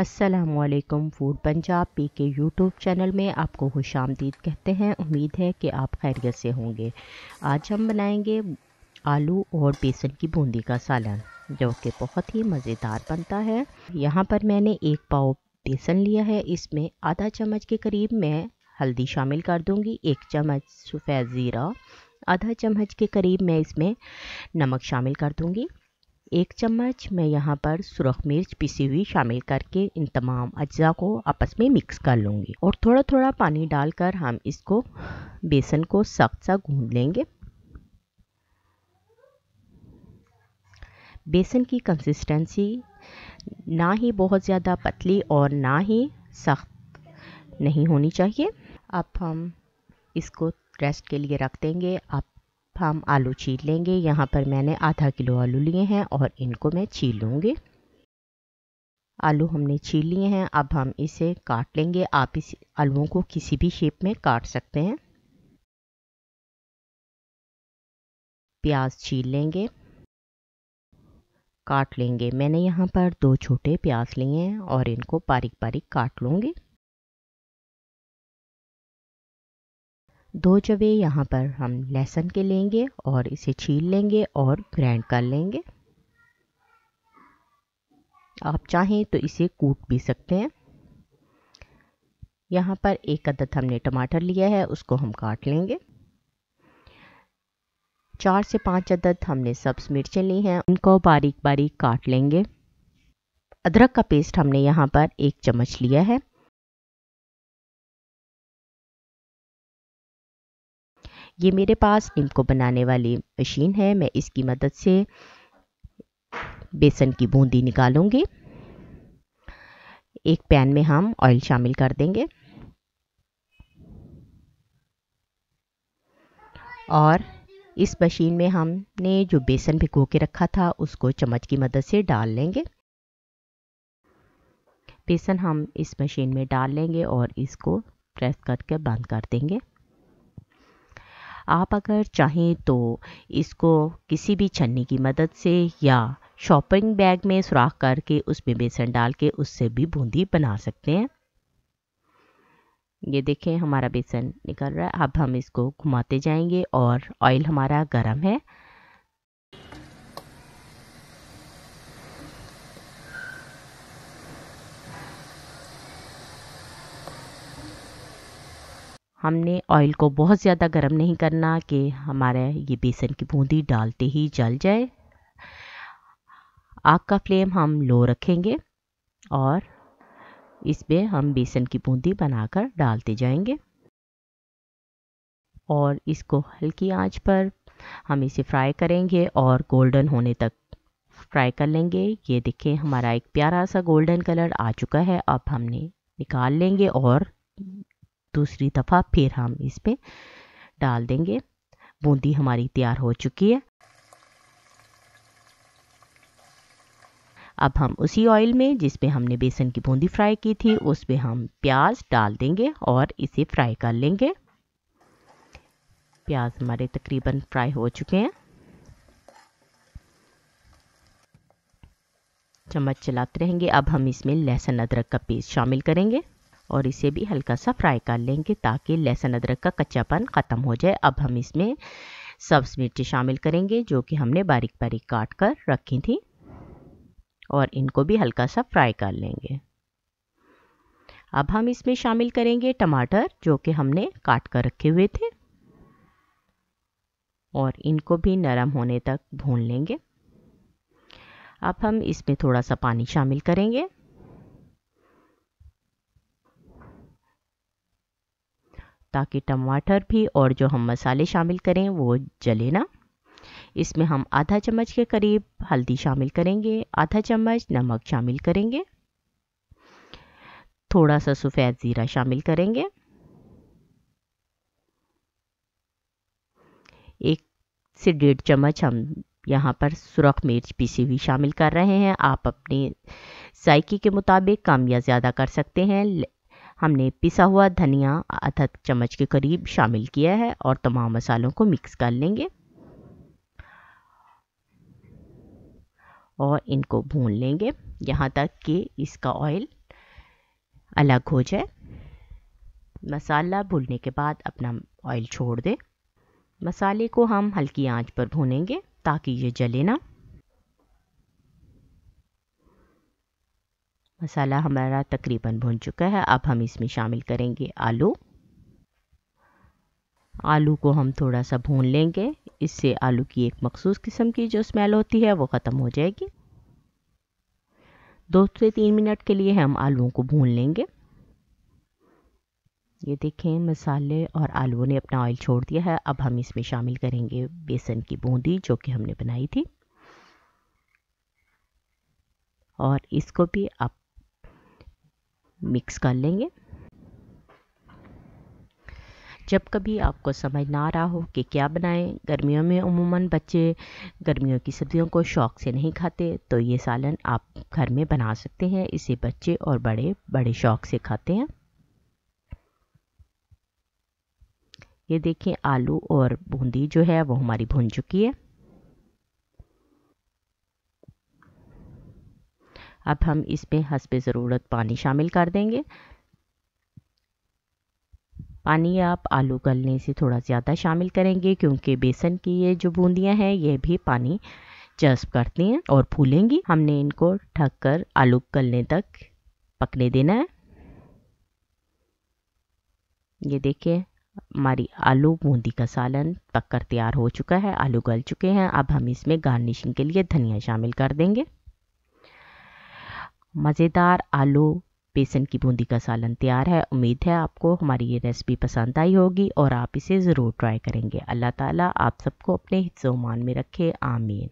असलकम food Punjab P K YouTube channel में आपको खुश आमदीद कहते हैं उम्मीद है कि आप खैरियत से होंगे आज हम बनाएंगे आलू और बेसन की बूंदी का सालन जो कि बहुत ही मज़ेदार बनता है यहाँ पर मैंने एक पाव बेसन लिया है इसमें आधा चम्मच के करीब मैं हल्दी शामिल कर दूँगी एक चम्मच सफ़ेद ज़ीरा आधा चम्मच के करीब मैं इसमें नमक शामिल कर दूँगी एक चम्मच मैं यहाँ पर सुरख मिर्च पिसी हुई शामिल करके इन तमाम अज्जा को आपस में मिक्स कर लूँगी और थोड़ा थोड़ा पानी डालकर हम इसको बेसन को सख्त सा गूंद लेंगे बेसन की कंसिस्टेंसी ना ही बहुत ज़्यादा पतली और ना ही सख्त नहीं होनी चाहिए अब हम इसको रेस्ट के लिए रख देंगे आप हम आलू छील लेंगे यहाँ पर मैंने आधा किलो आलू लिए हैं और इनको मैं लूँगी आलू हमने छील लिए हैं अब हम इसे काट लेंगे आप इस आलुओं को किसी भी शेप में काट सकते हैं प्याज छील लेंगे काट लेंगे मैंने यहाँ पर दो छोटे प्याज लिए हैं और इनको बारीक बारीक काट लूँगी दो चवे यहाँ पर हम लहसुन के लेंगे और इसे छील लेंगे और ग्राइंड कर लेंगे आप चाहें तो इसे कूट भी सकते हैं यहाँ पर एक अदद हमने टमाटर लिया है उसको हम काट लेंगे चार से पांच अदद हमने सब्ज मिर्चें ली हैं उनको बारीक बारीक काट लेंगे अदरक का पेस्ट हमने यहाँ पर एक चम्मच लिया है ये मेरे पास इनको बनाने वाली मशीन है मैं इसकी मदद से बेसन की बूंदी निकालूंगी एक पैन में हम ऑयल शामिल कर देंगे और इस मशीन में हमने जो बेसन भिगो के रखा था उसको चम्मच की मदद से डाल लेंगे बेसन हम इस मशीन में डाल लेंगे और इसको प्रेस करके बंद कर देंगे आप अगर चाहें तो इसको किसी भी छन्नी की मदद से या शॉपिंग बैग में सुराख करके उसमें बेसन डाल के उससे भी बूंदी बना सकते हैं ये देखें हमारा बेसन निकल रहा है अब हम इसको घुमाते जाएंगे और ऑयल हमारा गर्म है हमने ऑयल को बहुत ज़्यादा गर्म नहीं करना कि हमारा ये बेसन की बूंदी डालते ही जल जाए आग का फ्लेम हम लो रखेंगे और इसमें हम बेसन की बूंदी बनाकर डालते जाएंगे और इसको हल्की आंच पर हम इसे फ्राई करेंगे और गोल्डन होने तक फ्राई कर लेंगे ये देखें हमारा एक प्यारा सा गोल्डन कलर आ चुका है अब हमने निकाल लेंगे और दूसरी दफ़ा फिर हम इस पर डाल देंगे बूंदी हमारी तैयार हो चुकी है अब हम उसी ऑयल में जिसमें हमने बेसन की बूंदी फ्राई की थी उस पे हम प्याज डाल देंगे और इसे फ्राई कर लेंगे प्याज हमारे तकरीबन फ्राई हो चुके हैं चम्मच चलाते रहेंगे अब हम इसमें लहसुन अदरक का पेस्ट शामिल करेंगे और इसे भी हल्का सा फ्राई कर लेंगे ताकि लहसुन अदरक का कच्चापन ख़त्म हो जाए अब हम इसमें सब्ज़ मिर्ची शामिल करेंगे जो कि हमने बारीक बारीक काट कर रखी थी और इनको भी हल्का सा फ्राई कर लेंगे अब हम इसमें शामिल करेंगे टमाटर जो कि हमने काट कर रखे हुए थे और इनको भी नरम होने तक भून लेंगे अब हम इसमें थोड़ा सा पानी शामिल करेंगे ताकि टमाटर भी और जो हम मसाले शामिल करें वो जले ना इसमें हम आधा चम्मच के करीब हल्दी शामिल करेंगे आधा चम्मच नमक शामिल करेंगे थोड़ा सा सफ़ेद ज़ीरा शामिल करेंगे एक से डेढ़ चम्मच हम यहाँ पर सुरख मिर्च पीसी हुई शामिल कर रहे हैं आप अपनी जायके के मुताबिक कम या ज़्यादा कर सकते हैं हमने पिसा हुआ धनिया आधा चम्मच के करीब शामिल किया है और तमाम मसालों को मिक्स कर लेंगे और इनको भून लेंगे यहाँ तक कि इसका ऑयल अलग हो जाए मसाला भूनने के बाद अपना ऑयल छोड़ दे मसाले को हम हल्की आंच पर भूनेंगे ताकि ये जले ना मसाला हमारा तकरीबन भुन चुका है अब हम इसमें शामिल करेंगे आलू आलू को हम थोड़ा सा भून लेंगे इससे आलू की एक मखसूस किस्म की जो स्मेल होती है वो ख़त्म हो जाएगी दो से तीन मिनट के लिए हम आलुओं को भून लेंगे ये देखें मसाले और आलुओं ने अपना ऑयल छोड़ दिया है अब हम इसमें शामिल करेंगे बेसन की बूंदी जो कि हमने बनाई थी और इसको भी आप मिक्स कर लेंगे जब कभी आपको समझ ना आ रहा हो कि क्या बनाएं गर्मियों में उमूमन बच्चे गर्मियों की सब्जियों को शौक से नहीं खाते तो ये सालन आप घर में बना सकते हैं इसे बच्चे और बड़े बड़े शौक से खाते हैं ये देखें आलू और बूंदी जो है वो हमारी भुन चुकी है अब हम इसमें हंसब ज़रूरत पानी शामिल कर देंगे पानी आप आलू गलने से थोड़ा ज़्यादा शामिल करेंगे क्योंकि बेसन की ये जो बूंदियाँ हैं ये भी पानी जस्ब करती हैं और फूलेंगी हमने इनको ढक कर आलू गलने तक पकने देना है ये देखिए हमारी आलू बूंदी का सालन पककर तैयार हो चुका है आलू गल चुके हैं अब हम इसमें गार्निशिंग के लिए धनिया शामिल कर देंगे मज़ेदार आलू बेसन की बूंदी का सालन तैयार है उम्मीद है आपको हमारी ये रेसिपी पसंद आई होगी और आप इसे ज़रूर ट्राई करेंगे अल्लाह ताला आप सबको अपने हिस्सों मान में रखे आमीन